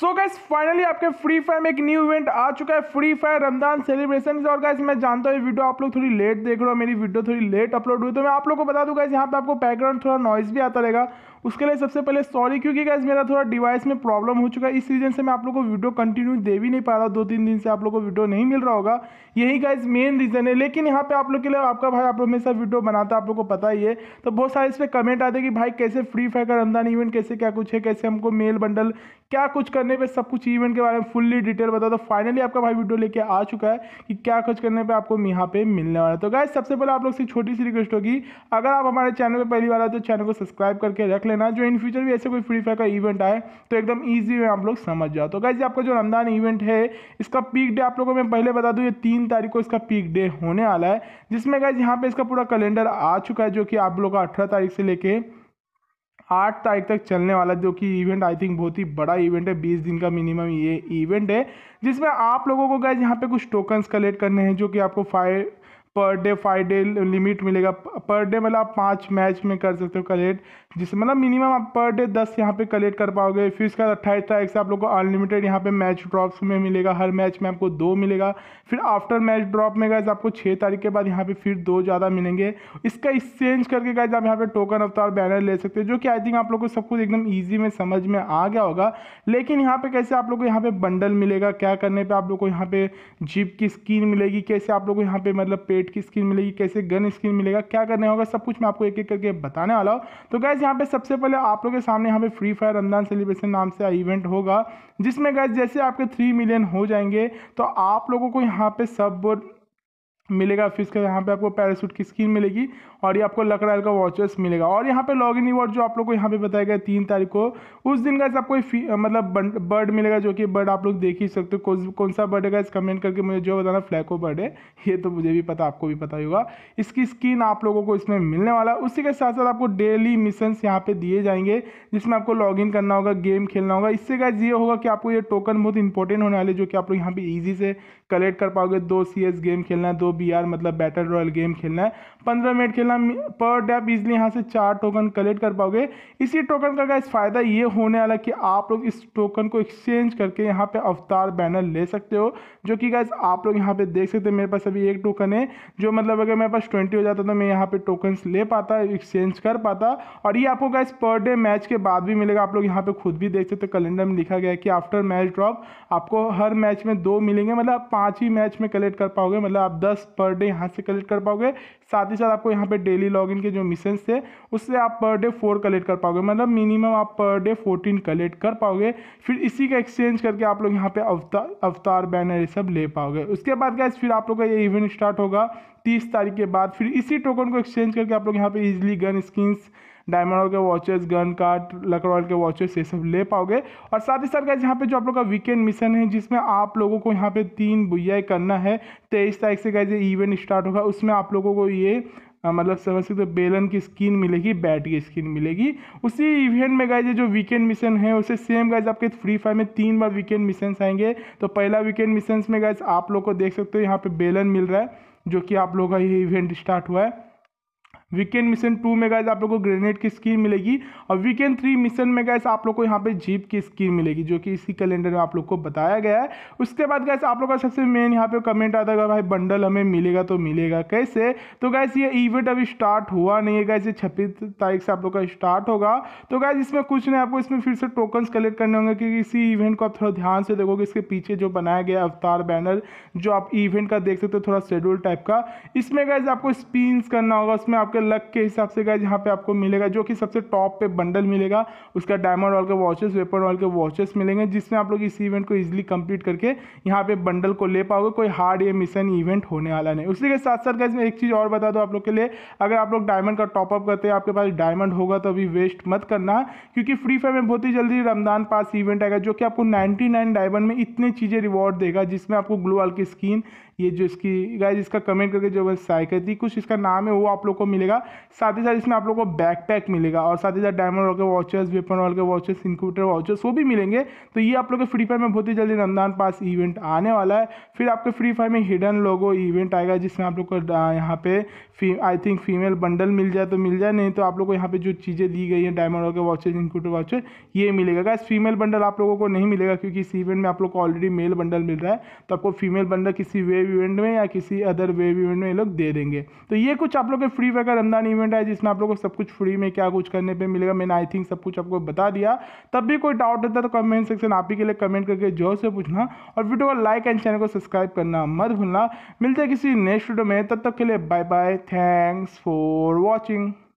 सो guys finally आपके free fire में एक न्यू इवेंट आ चुका है फ्री फायर रमजान सेलिब्रेशन और गैस मैं जानता हूँ वीडियो आप लोग थोड़ी लेट देख रहे हो मेरी वीडियो थोड़ी लेट अपलोड हुई तो मैं आप लोगों को बता दूँ गैस यहाँ पे आपको बैकग्राउंड थोड़ा नॉइस भी आता रहेगा उसके लिए सबसे पहले सॉरी क्योंकि गैस मेरा थोड़ा डिवाइस में प्रॉब्लम हो चुका है इस रीजन से मैं आप लोग को वीडियो कंटिन्यू दे भी नहीं पा रहा दो तीन दिन से आप लोग को वीडियो नहीं मिल रहा होगा यही गैस मेन रीज़न है लेकिन यहाँ पे आप लोग के लिए आपका भाई आप लोग हमेशा वीडियो बनाता है आप लोग को पता ही है तो बहुत सारे इस पर कमेंट आते हैं कि भाई कैसे फ्री फायर का रमजान इवेंट कैसे क्या कुछ है कैसे हमको मेल बंडल क्या कुछ करने पे सब कुछ इवेंट के बारे में फुल्ली डिटेल बता दो फाइनली आपका भाई वीडियो लेके आ चुका है कि क्या कुछ करने पे आपको यहाँ पे मिलने वाला है तो गाय सबसे पहले आप लोग से छोटी सी रिक्वेस्ट होगी अगर आप हमारे चैनल पर पहली बार आए तो चैनल को सब्सक्राइब करके रख लेना जो इन फ्यूचर भी ऐसे कोई फ्री फायर का इवेंट आए तो एकदम ईजी में आप लोग समझ जाओ तो गाइज आपका जो रमजान इवेंट है इसका पीक डे आप लोगों को मैं पहले बता दूँ ये तीन तारीख को इसका पीक डे होने वाला है जिसमें गाय यहाँ पे इसका पूरा कैलेंडर आ चुका है जो कि आप लोग का अठारह तारीख से लेके आठ तारीख तक चलने वाला जो कि इवेंट आई थिंक बहुत ही बड़ा इवेंट है बीस दिन का मिनिमम ये इवेंट है जिसमें आप लोगों को गए यहाँ पे कुछ टोकन्स कलेक्ट करने हैं जो कि आपको five per day five day limit मिलेगा पर डे मतलब आप पाँच मैच में कर सकते हो कलेक्ट जिससे मतलब मिनिमम आप पर डे दस यहाँ पे कलेक्ट कर पाओगे फिर उसके बाद अट्ठाईस तारीख से आप लोग को अनलिमिटेड यहाँ पे मैच ड्रॉप्स में मिलेगा हर मैच में आपको दो मिलेगा फिर आफ्टर मैच ड्रॉप में गए आपको छः तारीख के बाद यहाँ पे फिर दो ज़्यादा मिलेंगे इसका एक्सचेंज करके गए आप यहाँ पे टोकन अवतार बैनर ले सकते हो जो कि आई थिंक आप लोग को सब कुछ एकदम ईजी में समझ में आ गया होगा लेकिन यहाँ पर कैसे आप लोग को यहाँ पे बंडल मिलेगा क्या करने पर आप लोग को यहाँ पे जीप की स्कीन मिलेगी कैसे आप लोग को यहाँ पे मतलब पे रेट की स्किन मिलेगी कैसे गन स्किन मिलेगा क्या करने होगा सब कुछ मैं आपको एक एक करके बताने वाला हूँ तो गैस यहाँ पे सबसे पहले आप लोगों के सामने यहाँ पे फ्री फायर रमजान सेलिब्रेशन नाम से इवेंट होगा जिसमें गैस जैसे आपके थ्री मिलियन हो जाएंगे तो आप लोगों को यहाँ पे सब मिलेगा फिर उसके यहाँ पे आपको पैरासूट की स्किन मिलेगी और ये आपको लकड़ाइल का वॉचर्स मिलेगा और यहाँ पे लॉग इन रिवॉर्ड जो आप लोग को यहाँ पे बताया गया तीन तारीख को उस दिन का आपको मतलब बर्ड मिलेगा जो कि बर्ड आप लोग देख ही सकते हो कौन कौन सा बर्ड है इस कमेंट करके मुझे जो बताना फ्लैको बर्ड है ये तो मुझे भी पता आपको भी पता होगा इसकी स्किन आप लोगों को इसमें मिलने वाला है उसी के साथ साथ आपको डेली मिशन यहाँ पे दिए जाएंगे जिसमें आपको लॉग इन करना होगा गेम खेलना होगा इससे गाइज ये होगा कि आपको ये टोकन बहुत इंपॉर्टेंट होने वाले जो कि आप लोग यहाँ पर ईजी से कलेक्ट कर पाओगे दो सी गेम खेलना है दो भी यार मतलब बैटल रॉयल गेम खेलना है पंद्रह मिनट खेलना पर डे आप इजिली यहाँ से चार टोकन कलेक्ट कर पाओगे इसी टोकन का गैस फ़ायदा ये होने वाला कि आप लोग इस टोकन को एक्सचेंज करके यहाँ पे अवतार बैनर ले सकते हो जो कि गैस आप लोग यहाँ पे देख सकते हो मेरे पास अभी एक टोकन है जो मतलब अगर मेरे पास ट्वेंटी हो जाता तो मैं यहाँ पर टोकन ले पाता एक्सचेंज कर पाता और ये आपको गैस पर डे मैच के बाद भी मिलेगा आप लोग यहाँ पे खुद भी देख सकते हो कैलेंडर में लिखा गया कि आफ्टर मैच ड्रॉप आपको हर मैच में दो मिलेंगे मतलब आप पाँच ही मैच में कलेक्ट कर पाओगे मतलब आप दस पर डे यहाँ से कलेक्ट कर पाओगे साथ ही साथ आपको यहाँ पे डेली लॉगिन के जो मिशन थे उससे आप पर डे फोर कलेक्ट कर पाओगे मतलब मिनिमम आप पर डे फोर्टीन कलेक्ट कर पाओगे फिर इसी का एक्सचेंज करके आप लोग यहाँ पे अवतार अवतार बैनर ये सब ले पाओगे उसके बाद गैस फिर आप लोग का ये इवेंट स्टार्ट होगा तीस तारीख के बाद फिर इसी टोकन को एक्सचेंज करके आप लोग यहाँ पे इजिली गन स्किन्स डायमंड के वॉचेस गन कार्ड लकड़ के वॉचेस ये सब ले पाओगे और साथ ही साथ गए यहाँ पे जो आप लोग का वीकेंड मिशन है जिसमें आप लोगों को यहाँ पे तीन बुआई करना है तेईस तारीख से गए इवेंट स्टार्ट होगा उसमें आप लोगों को ये मतलब समझ सकते हो बेलन की स्किन मिलेगी बैट की स्किन मिलेगी उसी इवेंट में गए जो वीकेंड मिशन है उसे सेम गाइज आपके फ्री फायर में तीन बार वीकेंड मिशन आएंगे तो पहला वीकेंड मिशन में गए आप लोग को देख सकते हो यहाँ पे बेलन मिल रहा है जो कि आप लोगों का ये इवेंट स्टार्ट हुआ है वीकेंड मिशन टू में गैस आप लोग को ग्रेनेड की स्कीम मिलेगी और वीकेंड थ्री मिशन में गैस आप लोग को यहाँ पे जीप की स्कीम मिलेगी जो कि इसी कैलेंडर में आप लोग को बताया गया है उसके बाद गैस आप लोग का सबसे मेन यहाँ पे कमेंट आता है भाई बंडल हमें मिलेगा तो मिलेगा कैसे तो गैस ये इवेंट अभी स्टार्ट हुआ नहीं है गैस ये छब्बीस तारीख से आप लोग का स्टार्ट होगा तो गैस इसमें कुछ नहीं आपको इसमें फिर से टोकन्स कलेक्ट करने होंगे क्योंकि इसी इवेंट को आप थोड़ा ध्यान से देखोगे इसके पीछे जो बनाया गया अवतार बैनर जो आप इवेंट का देख सकते हो थोड़ा शेड्यूल टाइप का इसमें गैस आपको स्पिन करना होगा उसमें आपके आपका लक के हिसाब से गाइज यहाँ पे आपको मिलेगा जो कि सबसे टॉप पे बंडल मिलेगा उसका डायमंड वॉल के वॉचेस वेपन वॉल के वॉचेस मिलेंगे जिसमें आप लोग इस इवेंट को इजिली कंप्लीट करके यहाँ पे बंडल को ले पाओगे कोई हार्ड या मिशन इवेंट होने वाला नहीं उसी के साथ साथ गाइज मैं एक चीज़ और बता दूँ आप लोग के लिए अगर आप लोग डायमंड का टॉपअप करते हैं आपके पास डायमंड होगा तो अभी वेस्ट मत करना क्योंकि फ्री फायर में बहुत ही जल्दी रमजान पास इवेंट आएगा जो कि आपको 99 डायमंड में इतनी चीज़ें रिवॉर्ड देगा जिसमें आपको वाल की स्किन ये जो इसकी गाइज इसका कमेंट करके जो बस साइकिल कुछ इसका नाम है वो आप लोग को मिलेगा मिलेगा साथ ही साथ इसमें आप लोग को बैकपैक मिलेगा और साथ ही साथ डायमंड वॉल के वॉचेस वेपन वॉल के वॉचेस इंक्यूटर वॉचेस वो भी मिलेंगे तो ये आप लोग के फ्री फायर में बहुत ही जल्दी रमदान पास इवेंट आने वाला है फिर आपके फ्री फायर में हिडन लोगो इवेंट आएगा जिसमें आप लोग को यहाँ पे आई थिंक फीमेल बंडल मिल जाए तो मिल जाए नहीं तो आप लोग को यहाँ पे जो चीज़ें दी गई हैं डायमंड वॉल के वॉचेस इंक्यूटर वॉचेस ये मिलेगा गैस फीमेल बंडल आप लोगों को नहीं मिलेगा क्योंकि इस इवेंट में आप लोग को ऑलरेडी मेल बंडल मिल रहा है तो आपको फीमेल बंडल किसी वेव इवेंट में या किसी अदर वेव इवेंट में ये लोग दे देंगे तो ये कुछ आप लोग के फ्री फायर रमदान इवेंट है जिसमें आप लोगों को सब कुछ फ्री में क्या कुछ करने पर मिलेगा मैंने आई थिंक सब कुछ आपको बता दिया तब भी कोई डाउट होता है तो कमेंट सेक्शन आप ही के लिए कमेंट करके जोर से पूछना और वीडियो को लाइक एंड चैनल को सब्सक्राइब करना मत भूलना मिलते किसी नेक्स्ट वीडियो में तब तक के लिए bye bye thanks for watching